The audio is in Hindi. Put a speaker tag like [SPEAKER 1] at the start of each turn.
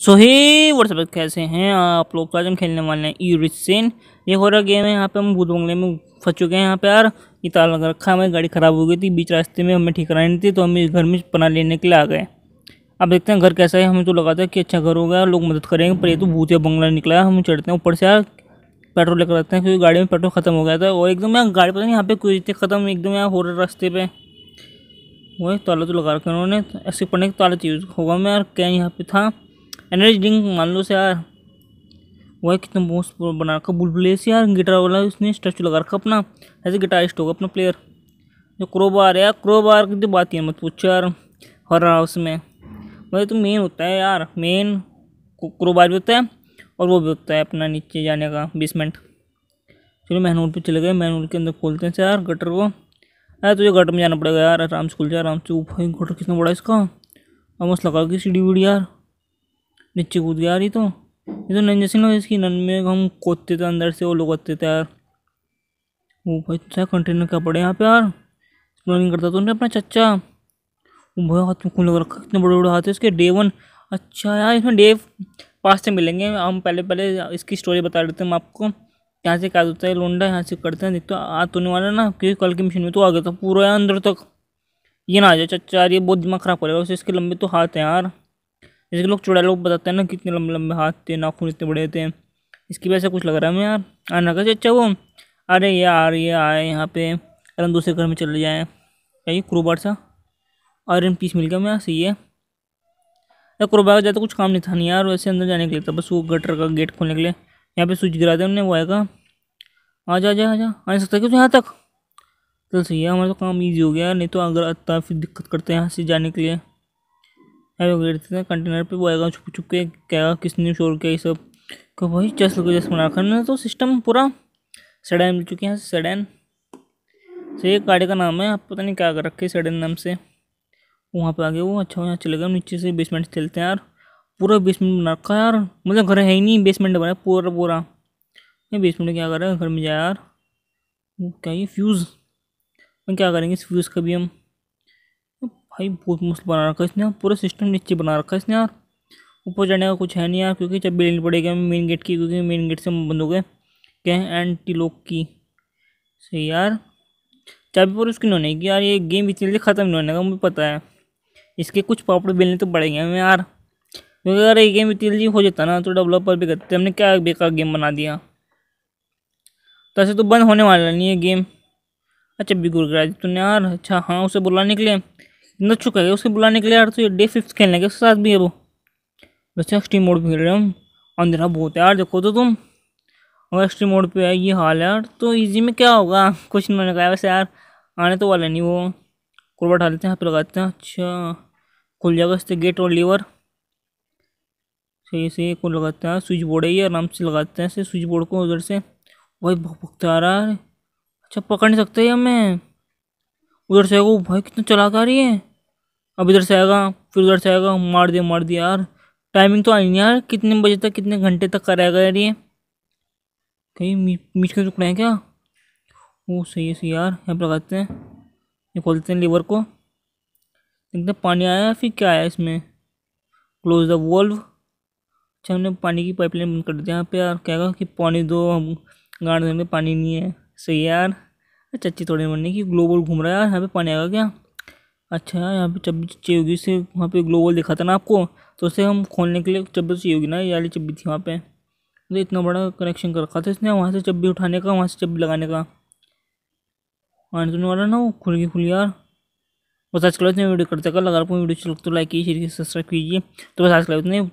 [SPEAKER 1] सो हे व्हाट्सअप कैसे हैं आप लोग का हम खेलने वाले हैं ई रिसेन ये हो रहा गेम है यहाँ पे हम भूत बंगले में फंस चुके हैं यहाँ पे यार ये ताला लगा रखा हमारी गाड़ी ख़राब हो गई थी बीच रास्ते में हमें ठीक नहीं थी तो हम इस घर में पना लेने के लिए आ गए अब देखते हैं घर कैसा है हमें तो लगा था कि अच्छा घर होगा लोग मदद करेंगे पर ये तो भूत या बंगला निकला है हम चढ़ते हैं ऊपर से यार पेट्रोल लेकर आते हैं क्योंकि गाड़ी में पेट्रोल ख़त्म हो गया था और एकदम यार गाड़ी पता नहीं यहाँ पे कुछ इतने ख़त्म एकदम यहाँ हो रहा रास्ते पर वही ताला तो लगा रखा उन्होंने ऐसे पढ़ने का ताला यूज़ तो होगा मैं यार क्या यहाँ पे था एनर्जी ड्रिंक मान लो से यार वह कितना बहुत बना रखा बुलबुले से यार गिटार वाला उसने स्टैचू लगा रखा अपना ऐसे गिटारिस्ट होगा अपना प्लेयर जो क्रोबार यार क्रोबार की तो बात ही मत पूछो यार हर हाउस में वही तो मेन होता है यार मेन क्रोबार भी होता है और वो भी होता है अपना नीचे जाने का बेसमेंट चलो मैनहोल पे चले गए मैनहोल के अंदर खोलते हैं यार गटर को अरे तुझे गटर में जाना पड़ेगा यार आराम से खुल जाए आराम से ऊपर गटर कितना बड़ा इसका ऑलमोस्ट लगा कि सीढ़ी वीढ़ी यार नीचे कूद गया यार ये तो ये तो नन जैसे ना इसकी नन में हम कोदते थे तो अंदर से वो लोग आते थे यार वो भाई अच्छा कंटेनर क्या पड़े यहाँ पे यार स्प्लोरिंग करता तो अपना चचा वो भाई हाथ में खून लग रखा इतने बड़े बड़े हाथ है उसके डे वन अच्छा यार इसमें डे पास से मिलेंगे हम पहले पहले इसकी स्टोरी बता देते हैं हम आपको यहाँ से क्या होता है लोंडा यहाँ से करते हैं देखते तो आ तो होने वाला ना क्योंकि कल की मशीन में तो आ गया था पूरा अंदर तक ये ना आ जाए चचा यार ये बहुत दिमाग खराब करेगा उससे इसके लंबे तो हाथ हैं यार जैसे लोग चुड़ैल लोग बताते हैं ना कितने लंबे लंबे हाथ थे नाखून इतने बड़े थे इसकी वजह से कुछ लग रहा है यार आना का अच्छा वो अरे यार ये आए यहाँ पे अरे हम दूसरे घर में चले जाएँ क्या ये क्रोबार सा आयरन पीस मिल गया हमें सही है अरे क्रोबार का ज़्यादा कुछ काम नहीं था नहीं यार वैसे अंदर जाने के लिए था बस वो गटर का गेट खोलने के लिए यहाँ पे स्विच गिरा दिया उन्होंने वो आएगा आ जा आ जा आ सकता है यहाँ तक चल सही है हमारा तो काम ईजी हो गया नहीं तो अगर आता फिर दिक्कत करते हैं यहाँ से जाने के लिए कंटेनर तो पे वो आएगा छुप छुप के क्या किसने शोर किया ये सब को भाई चस लगे जस बना रखा तो सिस्टम पूरा सडन मिल चुके हैं सडन से ये गाड़ी का नाम है आप पता नहीं क्या कर रखे सडन नाम से वहाँ पर आ गए वो अच्छा वहाँ चले गए नीचे से बेसमेंट चलते हैं यार पूरा बेसमेंट बना रखा है यार मतलब घर है ही नहीं बेसमेंट बना पूरा पूरा ये बेसमेंट क्या कर रहा है घर में जाए यार क्या ये फ्यूज़ क्या करेंगे इस फ्यूज़ का भी हम भाई बहुत मुश्किल बना रखा है इसने पूरा सिस्टम नीचे बना रखा है इसने यार ऊपर जाने का कुछ है नहीं यार क्योंकि जब बिल्डिंग पड़ेगी मेन गेट की क्योंकि मेन गेट से हम बंद हो गए क्या है एंटी लॉक की सही यार चाबी पर उसकी होने की यार ये गेम इतनी जल्दी ख़त्म नहीं होने का मुझे पता है इसके कुछ पापड़ बेलने तो पड़ेंगे हमें यार क्योंकि अगर ये गेम इतनी जल्दी हो जाता ना तो डेवलपर भी करते हमने क्या बेकार गेम बना दिया तो ऐसे तो बंद होने वाला नहीं है गेम अच्छा बिगुड़ गया तूने यार अच्छा हाँ उसे बुलाने के लिए नचुक है उसके बुलाने के लिए यार तो डे फिफ्थ खेलने के साथ भी है वो वैसे एक्सट्रीम मोड पर खेल रहे हम अंधेरा बहुत है यार देखो तो तुम और एक्सट्रीम मोड पे है ये हाल है यार तो इजी में क्या होगा कुछ मैंने कहा वैसे यार आने तो वाला नहीं वो कुरबा उठा लेते हैं यहाँ पे लगाते हैं अच्छा खुल जाएगा इससे गेट और लीवर सही से को लगाते हैं स्विच बोर्ड है ये आराम से लगाते हैं ऐसे स्विच बोर्ड को उधर से वही भुगत आ रहा है अच्छा पकड़ नहीं सकते हमें उधर से वो भाई कितना चला कर रही है अब इधर से आएगा फिर उधर से आएगा मार दिया मार दिया यार टाइमिंग तो आई नहीं यार कितने बजे तक कितने घंटे तक कराएगा यार ये कहीं मीट के टुकड़े हैं क्या वो सही है सही यार यहाँ पर लगाते हैं ये खोलते हैं लीवर को देखते पानी आया फिर क्या आया इसमें क्लोज द वॉल्व अच्छा हमने पानी की पाइपलाइन बंद कर दिया यहाँ पे यार कहेगा कि पानी दो हम गाड़ देंगे पानी नहीं है सही है यार चच्ची अच्छा, थोड़ी बनने की ग्लोबल घूम रहा है यार यहाँ पे पानी आएगा क्या अच्छा यहाँ पे चब्बी चाहिए होगी उसे वहाँ पे ग्लोबल दिखा था ना आपको तो उसे हम खोलने के लिए चब्बी चाहिए होगी ना ये वाली चब्बी थी वहाँ पे तो इतना बड़ा कनेक्शन कर रखा था इसने वहाँ से चब्बी उठाने का वहाँ से चब्बी लगाने का आने हाँ, तो वाला ना वो खुल गई खुल यार बस आज कल इतने वीडियो करते कर लगा आपको वीडियो चलो तो लाइक शेयर कीजिए सब्सक्राइब कीजिए तो बस आज कल इतने